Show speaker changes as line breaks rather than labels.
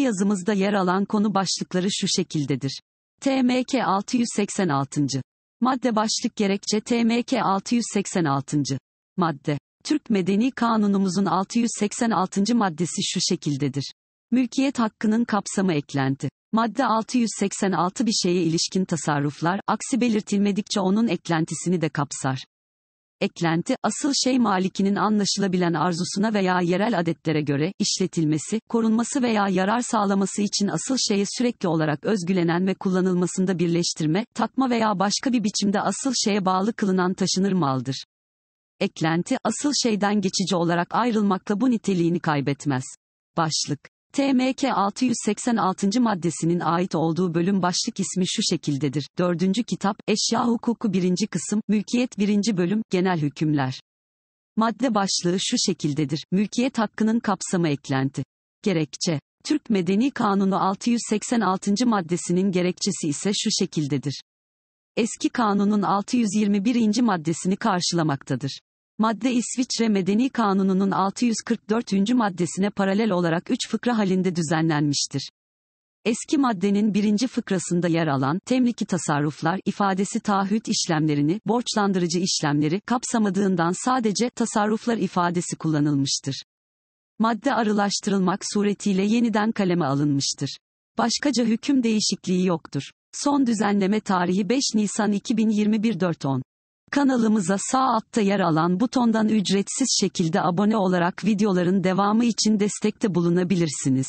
yazımızda yer alan konu başlıkları şu şekildedir. TMK 686. Madde başlık gerekçe TMK 686. Madde. Türk Medeni Kanunumuzun 686. maddesi şu şekildedir. Mülkiyet hakkının kapsamı eklenti. Madde 686 bir şeye ilişkin tasarruflar, aksi belirtilmedikçe onun eklentisini de kapsar eklenti, asıl şey malikinin anlaşılabilen arzusuna veya yerel adetlere göre, işletilmesi, korunması veya yarar sağlaması için asıl şeye sürekli olarak özgülenen ve kullanılmasında birleştirme, takma veya başka bir biçimde asıl şeye bağlı kılınan taşınır maldır. Eklenti, asıl şeyden geçici olarak ayrılmakla bu niteliğini kaybetmez. Başlık TMK 686. maddesinin ait olduğu bölüm başlık ismi şu şekildedir. 4. kitap, Eşya Hukuku 1. kısım, Mülkiyet 1. bölüm, Genel Hükümler. Madde başlığı şu şekildedir. Mülkiyet hakkının kapsamı eklenti. Gerekçe. Türk Medeni Kanunu 686. maddesinin gerekçesi ise şu şekildedir. Eski kanunun 621. maddesini karşılamaktadır. Madde İsviçre Medeni Kanunu'nun 644. maddesine paralel olarak 3 fıkra halinde düzenlenmiştir. Eski maddenin birinci fıkrasında yer alan temliki tasarruflar ifadesi taahhüt işlemlerini, borçlandırıcı işlemleri kapsamadığından sadece tasarruflar ifadesi kullanılmıştır. Madde arılaştırılmak suretiyle yeniden kaleme alınmıştır. Başkaca hüküm değişikliği yoktur. Son düzenleme tarihi 5 Nisan 2021 4.10 Kanalımıza sağ altta yer alan butondan ücretsiz şekilde abone olarak videoların devamı için destekte bulunabilirsiniz.